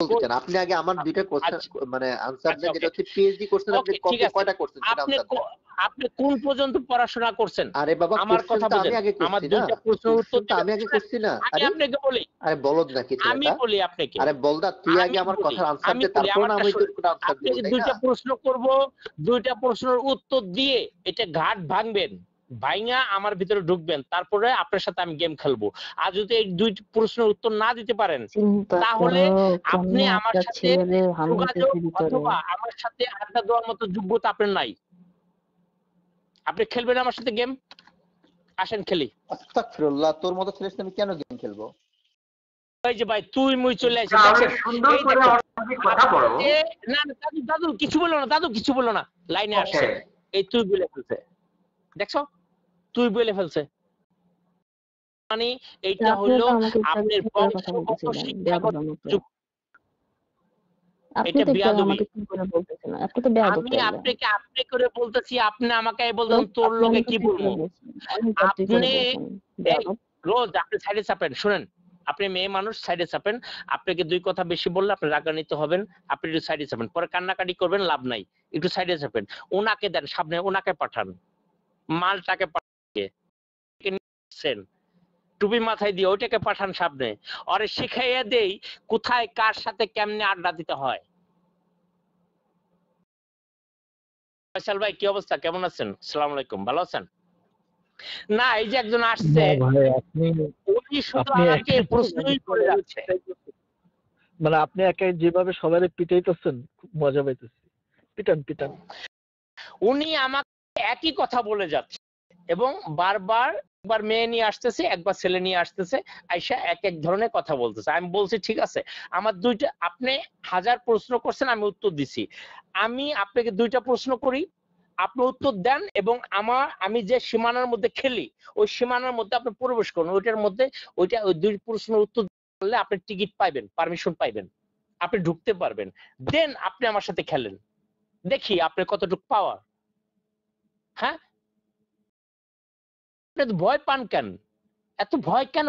বলতে চান আপনি আগে আমার দুইটা কোশ্চেন আচ্ছা, আচ্ছা। মানে আনসার আচ্ছা, দেন যেটা হচ্ছে পিএইচডি করছেন আপনি কত কয়টা করছেন সেটা আপনি আপনি কোন পর্যন্ত পড়াশোনা করছেন আরে বাবা আমার কথা আমি আগে আমার দুইটা প্রশ্ন উত্তর তো আমি আগে করছি না আরে আপনাকে বলি আরে বলদ না কিছু আমি বলি আপনাকে আরে বলদা তুই আগে আমার কথার আনসার দে তারপর না আমি তোর কথা আনসার দেব দুইটা প্রশ্ন করব দুইটা প্রশ্নের উত্তর দিয়ে এটা ঘাট ভাঙবেন ভাইয়া আমার ভিতরে ঢুকবেন তারপরে আপনার সাথে আমি গেম খেলবো আর যদি এই দুই প্রশ্নের উত্তর না দিতে পারেন তাহলে আপনি আমার সাথে আমার সাথে আড্ডা দেওয়ার মতো যোগ্যতা আপনার নাই আপনি খেলবেন আমার সাথে গেম আসেন খেলি তোর মতো ছেলের আমি কেন গেম খেলবো দাদু কিছু বলো না দাদু কিছু বলো না লাইনে আসছে এই তুই বলে ফেলছে দেখছো তুই বলে ফেলছে মানে এটা হলো আপনার আপনি সাইডে চাপেন আপনি আপনাকে দুই কথা বেশি বললে আপনি রাগান্বিত হবেন আপনি একটু সাইডে চাপেন পরে কান্নাকাটি করবেন লাভ নাই একটু সাইডে চাপেন ওনাকে দেন সামনে ওনাকে পাঠান মালটাকে নিচ্ছেন টুপি মাথায় দিয়ে ওইটাকে পাঠান সামনে অরে শিখাইয়া দেই কোথায় কার সাথে কেমনে আড্ডা দিতে হয় ফয়সাল ভাই কি অবস্থা কেমন আছেন সালাম আলাইকুম ভালো আছেন না এই যে একজন আসছে উনি মানে আপনি একাই যেভাবে সবারে পিটাইতেছেন খুব মজা পাইতেছি পিটান পিটান উনি আমাকে একই কথা বলে যাচ্ছে এবং বারবার একবার মেয়ে নিয়ে আসতেছে একবার ছেলে নিয়ে আসতেছে আইসা এক এক ধরনের কথা বলতেছে আমি বলছি ঠিক আছে আমার দুইটা আপনি হাজার প্রশ্ন করছেন আমি উত্তর দিছি আমি আপনাকে দুইটা প্রশ্ন করি আপনি উত্তর দেন এবং আমার আমি যে সীমানার মধ্যে খেলি ওই সীমানার মধ্যে আপনি প্রবেশ করুন ওইটার মধ্যে ওইটা ওই দুই প্রশ্নের উত্তর করলে আপনি টিকিট পাইবেন পারমিশন পাইবেন আপনি ঢুকতে পারবেন দেন আপনি আমার সাথে খেলেন দেখি আপনি কতটুকু পাওয়ার হ্যাঁ আপনি ভয় পান কেন এত ভয় কেন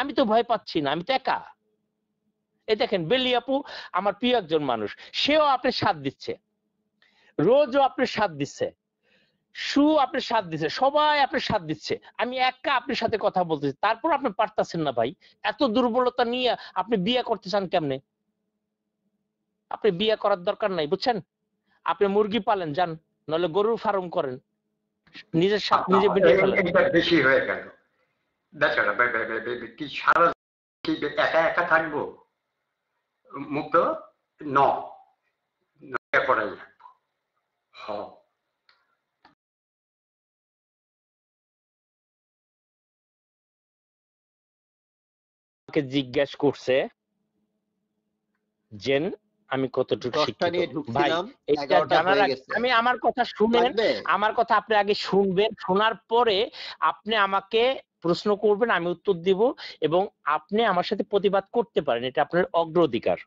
আমি তো ভয় পাচ্ছি না আমি তো একা এই দেখেন বেলি আপু আমার প্রিয় একজন মানুষ সেও আপনি সাথ দিচ্ছে রোজও আপনি সাথ দিচ্ছে সু আপনি সাথ দিচ্ছে সবাই আপনি সাথ দিচ্ছে আমি একা আপনার সাথে কথা বলতেছি তারপর আপনি পারতাছেন না ভাই এত দুর্বলতা নিয়ে আপনি বিয়ে করতে চান কেমনে আপনি বিয়ে করার দরকার নাই বুঝছেন আপনি মুরগি পালেন যান নলে গরুর ফার্ম করেন নিজের আচ্ছা, নিজে আচ্ছা, এটা বেশি হয়ে গেল দেখো না কি সারা কি একা একা থাকবো মুক্ত ন করাই লাগবো হ জিজ্ঞাসা করছে জেন আমি কতটুকু শিক্ষিত ভাই এটা জানার আমি আমার কথা শুনেন আমার কথা আপনি আগে শুনবেন শোনার পরে আপনি আমাকে প্রশ্ন করবেন আমি উত্তর দিব এবং আপনি আমার সাথে প্রতিবাদ করতে পারেন এটা আপনার অগ্রাধিকার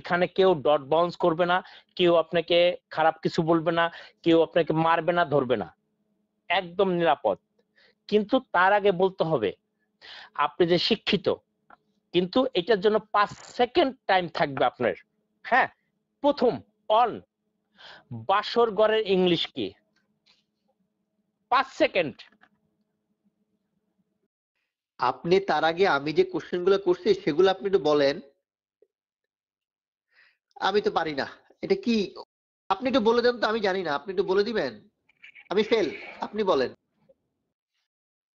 এখানে কেউ ডট বাউন্স করবে না কেউ আপনাকে খারাপ কিছু বলবে না কেউ আপনাকে মারবে না ধরবে না একদম নিরাপদ কিন্তু তার আগে বলতে হবে আপনি যে শিক্ষিত কিন্তু এটার জন্য পাঁচ সেকেন্ড টাইম থাকবে আপনার হ্যাঁ প্রথম অন বাসর গড়ের ইংলিশ কি পাঁচ সেকেন্ড আপনি তার আগে আমি যে কোশ্চেন গুলো করছি সেগুলো আপনি একটু বলেন আমি তো পারি না এটা কি আপনি একটু বলে দেন তো আমি জানি না আপনি একটু বলে দিবেন আমি ফেল আপনি বলেন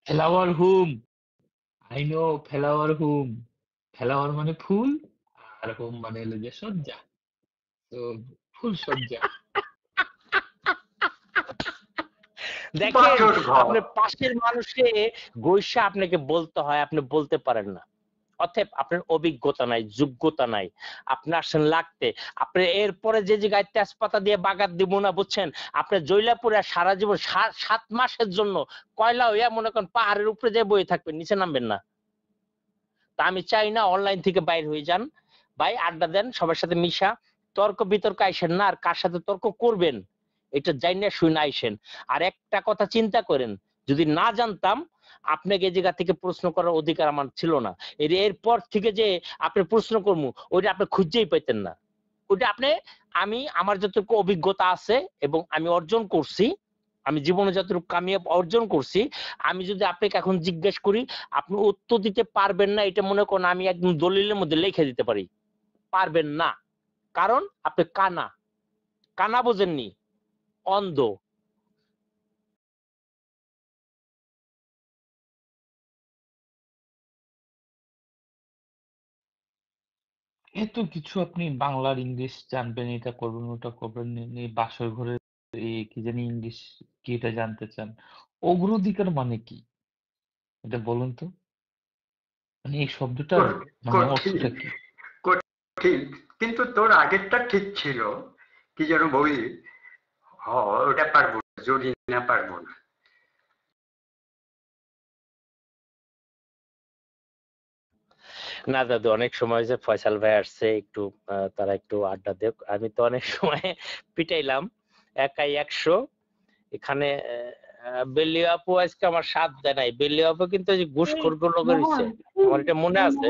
flower hmm I know flower hmm flower মানে ফুল আর হোম মানে হলো যে সজ্জা দেখেন আপনার পাশের মানুষকে গৈসা আপনাকে বলতে হয় আপনি বলতে পারেন না অতএব আপনার অভিজ্ঞতা নাই যোগ্যতা নাই আপনি আসেন লাগতে আপনি এরপরে যে যে গায়ে তেজপাতা দিয়ে বাগাত দিব না বুঝছেন আপনি জৈলাপুরে সারা জীবন সাত মাসের জন্য কয়লা হইয়া মনে করেন পাহাড়ের উপরে যে বয়ে থাকবে নিচে নামবেন না তা আমি চাই না অনলাইন থেকে বাইর হয়ে যান ভাই আড্ডা দেন সবার সাথে মিশা তর্ক বিতর্ক আইসেন না আর কার সাথে তর্ক করবেন এটা যাই না শুনে আইসেন আর একটা কথা চিন্তা করেন যদি না জানতাম আপনাকে এই জায়গা থেকে প্রশ্ন করার অধিকার আমার ছিল না এর এরপর থেকে যে আপনি প্রশ্ন করবো ওইটা আপনি খুঁজেই পাইতেন না ওইটা আপনি আমি আমার যতটুকু অভিজ্ঞতা আছে এবং আমি অর্জন করছি আমি জীবনে যতটুকু কামিয়াব অর্জন করছি আমি যদি আপনাকে এখন জিজ্ঞেস করি আপনি উত্তর দিতে পারবেন না এটা মনে করেন আমি একদম দলিলের মধ্যে লিখে দিতে পারি পারবেন না কারণ আপনি কানা কানা বোঝেননি অন্ধ এত কিছু আপনি বাংলার ইংলিশ জানবেন এটা করবেন ওটা করবেন এই বাসর ঘরে কি জানি ইংলিশ কি এটা জানতে চান অগ্রাধিকার মানে কি এটা বলুন তো মানে এই শব্দটা মানে অর্থটা কি কিন্তু তোর আগেরটা ঠিক ছিল কি যেন বই ওটা পারবো যদি না পারবো না না দাদু অনেক সময় যে ফয়সাল ভাই আসছে একটু তারা একটু আড্ডা দেব আমি তো অনেক সময় পিটাইলাম একাই একশো এখানে বেলিও আপু আজকে আমার সাথ দেয় নাই বেলিও আপু কিন্তু ঘুষখোর গুলো করেছে আমার এটা মনে আছে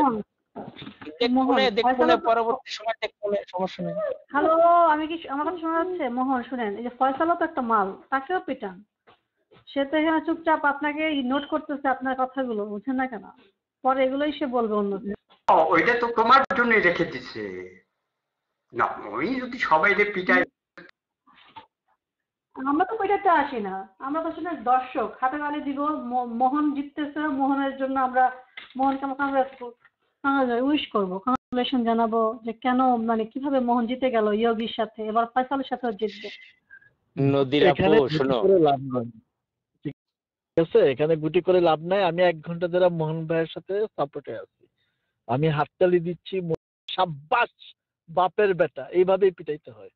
হ্যালো আমি কি আমার কথা শোনা যাচ্ছে মোহন শুনেন এই যে ফয়সালও তো একটা মাল তাকেও পিটান সে তো এখানে চুপচাপ আপনাকে নোট করতেছে আপনার কথাগুলো না কেন পরে এগুলোই সে বলবে ওইটা তো তোমার জন্য রেখে দিছে না ওই যদি সবাই আমরা তো ওইটাতে আসি না আমরা তো দর্শক হাতে গালি দিব মোহন জিততেছে মোহনের জন্য আমরা কেমন কেমন উইশ করবো কংগ্রেচুলেশন জানাবো যে কেন মানে কিভাবে মোহন জিতে গেল ইয়োগীর সাথে এবার ফয়সালের সাথেও জিতবে নদীর আপু শোনো ঠিক আছে এখানে গুটি করে লাভ নাই আমি এক ঘন্টা ধরে মোহন ভাইয়ের সাথে সাপোর্টে আছি আমি হাততালি দিচ্ছি সাব্বাস বাপের বেটা এইভাবেই পিটাইতে হয়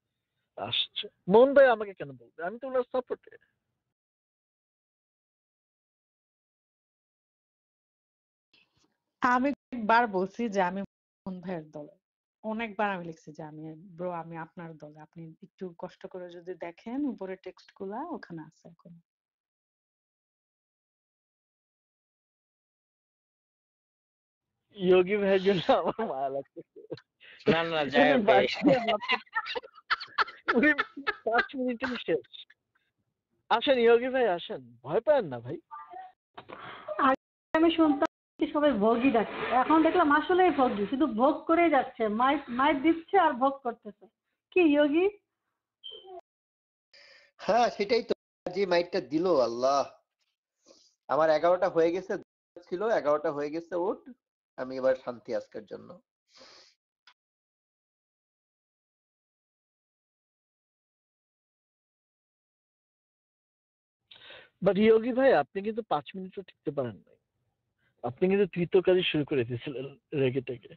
আসছে মোহন ভাই আমাকে কেন বলবে আমি তো ওনার সাপোর্টে আমি অনেকবার বলছি যে আমি মোহন ভাইয়ের দলে অনেকবার আমি লিখছি যে আমি ব্রো আমি আপনার দলে আপনি একটু কষ্ট করে যদি দেখেন উপরে টেক্সট গুলা ওখানে আছে এখন যোগী ভাইয়ের জন্য আমার মায়া লাগতেছে না না যাই পাঁচ মিনিটে শেষ আসেন ইয়োগী ভাই আসেন ভয় পান না ভাই আমি শুনতাম সবাই ভোগই ডাকছে এখন দেখলাম আসলেই ভোগী শুধু ভোগ করে যাচ্ছে মাই মাই দিচ্ছে আর ভোগ করতেছে কি যোগী হ্যাঁ সেটাই তো যে মাইটটা দিল আল্লাহ আমার এগারোটা হয়ে গেছে ছিল এগারোটা হয়ে গেছে ওট আমি এবার শান্তি আজকের জন্য বাট ইয়োগী ভাই আপনি কিন্তু পাঁচ মিনিটও টিকতে পারেন না আপনি কিন্তু তৃতীয় শুরু করে দিয়েছিলেন রেগে থেকে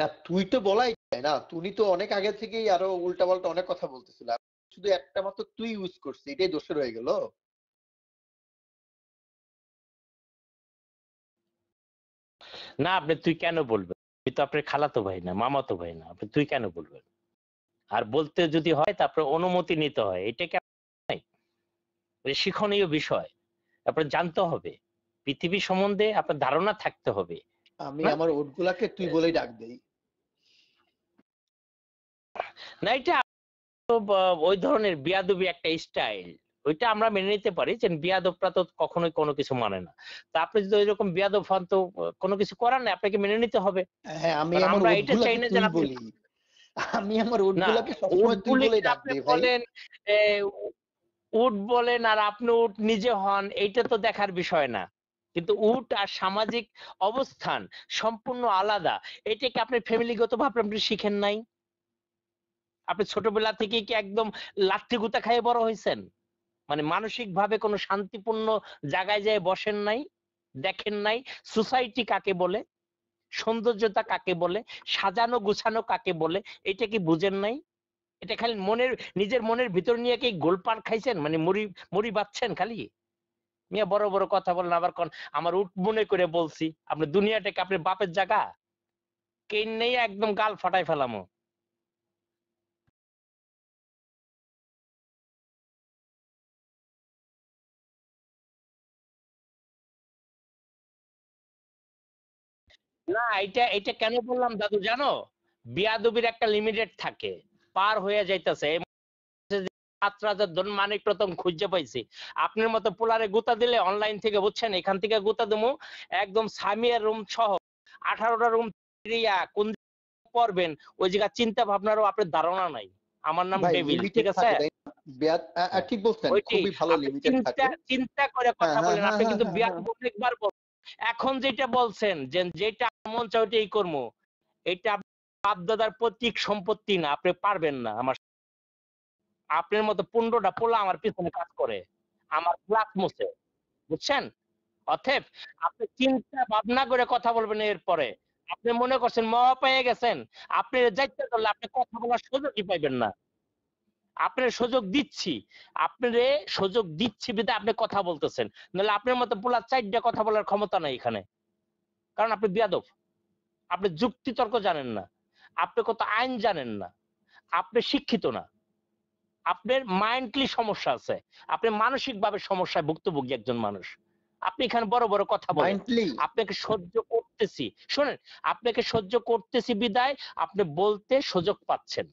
না তুই তো বলাই যায় না তুমি তো অনেক আগে থেকেই আরো উল্টা পাল্টা অনেক কথা বলতেছিল শুধু একটা মাত্র তুই ইউজ করছিস এটাই দোষের হয়ে গেল না আপনি তুই কেন বলবেন তুই তো আপনার খালাতো ভাই না মামাতো ভাই না আপনি তুই কেন বলবেন আর বলতে যদি হয় তারপরে অনুমতি নিতে হয় এটা এটাকে শিক্ষণীয় বিষয় তারপরে জানতে হবে পৃথিবী সম্বন্ধে আপনার ধারণা থাকতে হবে আমি হ্যাঁ? আমার ওটগুলাকে তুই বলেই ডাক দেই না এটা ওই ধরনের বিয়াদবি একটা স্টাইল ওইটা আমরা মেনে নিতে পারি যে বিয়াদবরা তো কখনোই কোনো কিছু মানে না তা আপনি যদি ওইরকম বিয়াদব হন তো কোনো কিছু করার নাই আপনাকে মেনে নিতে হবে হ্যাঁ আমি আমরা এটা চাই না যে আপনি আমি আমার উটগুলোকে সবসময় তুই বলে ডাক দিই ভাই উট বলেন আর আপনি উট নিজে হন এইটা তো দেখার বিষয় না কিন্তু উট আর সামাজিক অবস্থান সম্পূর্ণ আলাদা এটা কি আপনি ফ্যামিলিগত ভাবে আপনি শিখেন নাই আপনি ছোটবেলা থেকে কি একদম লাঠি গুতা খাইয়ে বড় হয়েছেন মানে মানসিক ভাবে কোনো শান্তিপূর্ণ জায়গায় যায় বসেন নাই দেখেন নাই সোসাইটি কাকে বলে সৌন্দর্যতা কাকে বলে সাজানো গুছানো কাকে বলে এটা কি বুঝেন নাই এটা খালি মনের নিজের মনের ভিতর নিয়ে কি গোলপান খাইছেন মানে মুড়ি মুড়ি বাচ্ছেন খালি মিয়া বড় বড় কথা বলেন আবার কন আমার উঠ মনে করে বলছি আপনি দুনিয়াটাকে আপনি বাপের জায়গা কেন নেই একদম গাল ফাটাই ফেলামো না এটা এটা কেন বললাম দাদু জানো বিয়াদুবির একটা লিমিটেড থাকে পার হয়ে যাইতেছে প্রথম খুঁজে পাইছি আপনার মতো পোলারে গুতা দিলে অনলাইন থেকে বুঝছেন এখান থেকে গুতা দেবো একদম সামিয়ার রুম সহ আঠারোটা রুম কোন পড়বেন ওই জায়গা চিন্তা ভাবনারও আপনার ধারণা নাই আমার নাম ঠিক আছে চিন্তা করে কথা হ্যাঁ, হ্যাঁ, বলেন আপনি হ্যাঁ, কিন্তু বিয়াদ অনেকবার এখন যেটা বলছেন যে যেটা মন চাই ওইটাই করবো এটা বাপদাদার প্রতীক সম্পত্তি না আপনি পারবেন না আমার আপনার মতো পুণ্ডটা পোলা আমার পিছনে কাজ করে আমার ক্লাস মুছে বুঝছেন অথেব আপনি চিন্তা ভাবনা করে কথা বলবেন এরপরে আপনি মনে করছেন মহা পেয়ে গেছেন আপনি যাইতে পারলে আপনি কথা বলার সুযোগই পাইবেন না আপনার সুযোগ দিচ্ছি আপনার সুযোগ দিচ্ছি বিদে আপনি কথা বলতেছেন নাহলে আপনার মতো পোলা চারটা কথা বলার ক্ষমতা নাই এখানে কারণ আপনি বিয়াদব আপনি যুক্তি তর্ক জানেন না আপনি কত আইন জানেন না আপনি শিক্ষিত না আপনার মাইন্ডলি সমস্যা আছে আপনি মানসিকভাবে সমস্যায় ভুক্তভোগী একজন মানুষ আপনি এখানে বড় বড় কথা বলেন আপনাকে সহ্য করতেছি শোনেন আপনাকে সহ্য করতেছি বিদায় আপনি বলতে সুযোগ পাচ্ছেন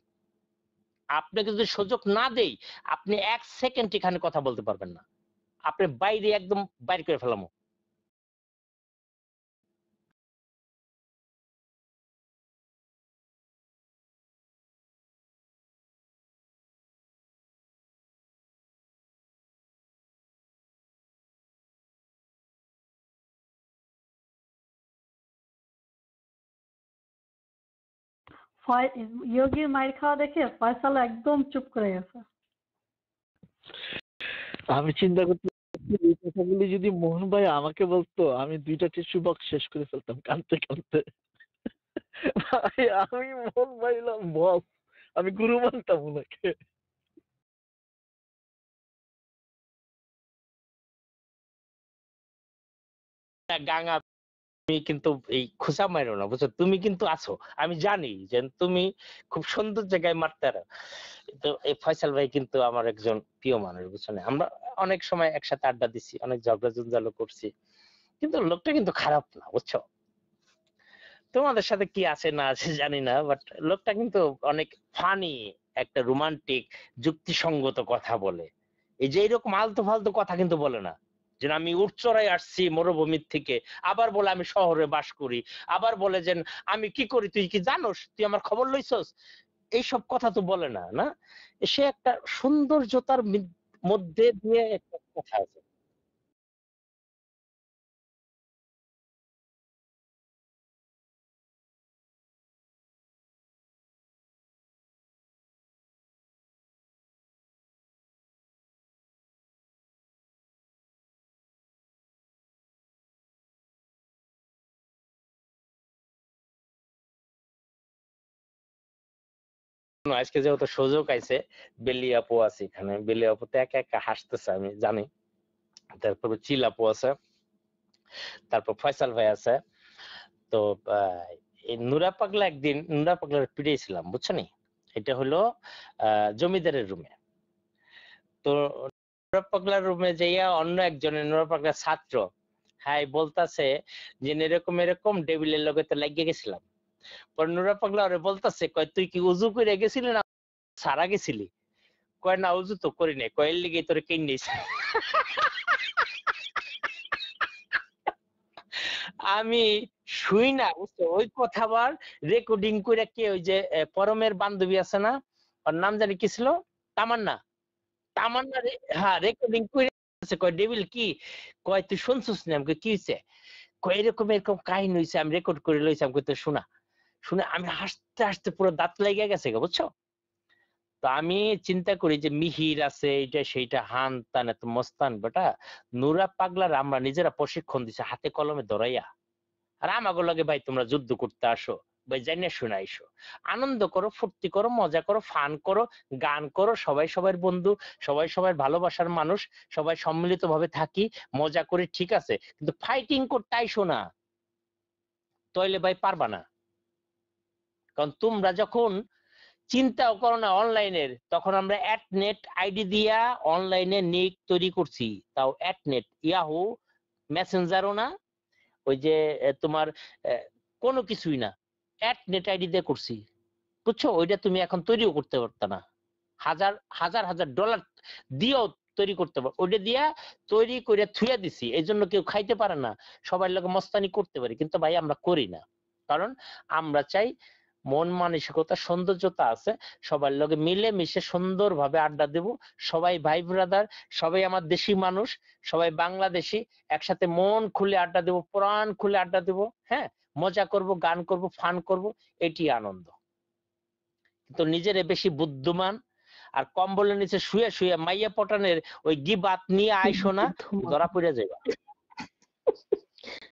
আপনাকে যদি সুযোগ না দেই আপনি এক সেকেন্ড এখানে কথা বলতে পারবেন না আপনি বাইরে একদম বাইরে করে ফেলামো খাওয়া দেখে ফয়সাল একদম চুপ করে গেছে আমি চিন্তা করতে কথাগুলি যদি মোহন ভাই আমাকে বলতো আমি দুইটা টিস্যু বক্স শেষ করে ফেলতাম কাঁদতে কাঁদতে ভাই আমি মোহন ভাই বস আমি গুরু মানতাম ওনাকে গাঙা তুমি কিন্তু এই খোঁচা মারো না বুঝছো তুমি কিন্তু আছো আমি জানি যে তুমি খুব সুন্দর জায়গায় মারতে তো এই ফয়সাল ভাই কিন্তু আমার একজন প্রিয় মানুষ বুঝছো না আমরা অনেক সময় একসাথে আড্ডা দিছি অনেক ঝগড়া জঞ্জালও করছি কিন্তু লোকটা কিন্তু খারাপ না বুঝছো তোমাদের সাথে কি আছে না আছে জানি না বাট লোকটা কিন্তু অনেক ফানি একটা রোমান্টিক যুক্তিসঙ্গত কথা বলে এই যে এরকম আলতু ফালতু কথা কিন্তু বলে না যে আমি উচ্চরায় আসছি মরুভূমির থেকে আবার বলে আমি শহরে বাস করি আবার বলে যে আমি কি করি তুই কি জানোস তুই আমার খবর লইছস এইসব কথা তো বলে না না সে একটা সৌন্দর্যতার মধ্যে দিয়ে একটা কথা আছে আজকে যেহেতু সুযোগ আইছে বেলি আপু আছে এখানে বেলি আপু তো একা একা হাসতেছে আমি জানি তারপর চিল আপু আছে তারপর ফয়সাল ভাই আছে তো নুরা পাগলা একদিন নুরা পাগলার পিড়িয়েছিলাম বুঝছো নি এটা হলো জমিদারের রুমে তো নুরা পাগলার রুমে যাইয়া অন্য একজনের নুরা পাগলার ছাত্র হ্যাঁ বলতাছে যে এরকম এরকম ডেবিলের লগে তো লাগিয়ে গেছিলাম পর নুরা পাগলা আরে বলতাছে কয় তুই কি উজু করে গেছিলি না সারা গেছিলি কয় না উজু তো করি নাই কয়ের লিগে তোরে কিনিস আমি শুই না বুঝছো ওই কথা বার রেকর্ডিং করে কে ওই যে পরমের বান্ধবী আছে না ওর নাম জানি কি ছিল তামান্না তামান্না হ্যাঁ রেকর্ডিং করে কয় ডেভিল কি কয় তুই শুনছিস না আমাকে কি হয়েছে কয় এরকম এরকম কাহিনী হয়েছে আমি রেকর্ড করে লইছি আমাকে তো শোনা শুনে আমি হাসতে হাসতে পুরো দাঁত লেগে গেছে বুঝছো তো আমি চিন্তা করি যে মিহির আছে এটা সেইটা হান তান এত মস্তান বেটা নুরা পাগলার আমরা নিজেরা প্রশিক্ষণ দিছি হাতে কলমে ধরাইয়া আর আমাগো লাগে ভাই তোমরা যুদ্ধ করতে আসো ভাই জানিয়ে শুনে আইসো আনন্দ করো ফুর্তি করো মজা করো ফান করো গান করো সবাই সবার বন্ধু সবাই সবাই ভালোবাসার মানুষ সবাই সম্মিলিত ভাবে থাকি মজা করি ঠিক আছে কিন্তু ফাইটিং করতে আইসো না তইলে ভাই পারবা না কারণ তোমরা যখন চিন্তাও করো না অনলাইনের তখন আমরা অ্যাট নেট আইডি দিয়া অনলাইনে নিক তৈরি করছি তাও অ্যাট নেট ইয়াহু মেসেঞ্জারও না ওই যে তোমার কোনো কিছুই না অ্যাট নেট আইডি দিয়ে করছি বুঝছো ওইটা তুমি এখন তৈরিও করতে পারতো না হাজার হাজার হাজার ডলার দিয়েও তৈরি করতে পারো ওইটা দিয়া তৈরি করে থুয়া দিছি এই জন্য কেউ খাইতে পারে না সবাই লোকে মস্তানি করতে পারে কিন্তু ভাই আমরা করি না কারণ আমরা চাই মন মানসিকতা সৌন্দর্যতা আছে সবার লগে মিলে মিশে সুন্দরভাবে আড্ডা দেব সবাই ভাই ব্রাদার সবাই আমার দেশি মানুষ সবাই বাংলাদেশি একসাথে মন খুলে আড্ডা দেব প্রাণ খুলে আড্ডা দেব হ্যাঁ মজা করব গান করব ফান করব এটি আনন্দ কিন্তু নিজের বেশি বুদ্ধিমান আর কম্বলের নিচে শুয়ে শুয়ে মাইয়া পটানের ওই গিবাত নিয়ে আইসো না ধরা পড়ে যাইবা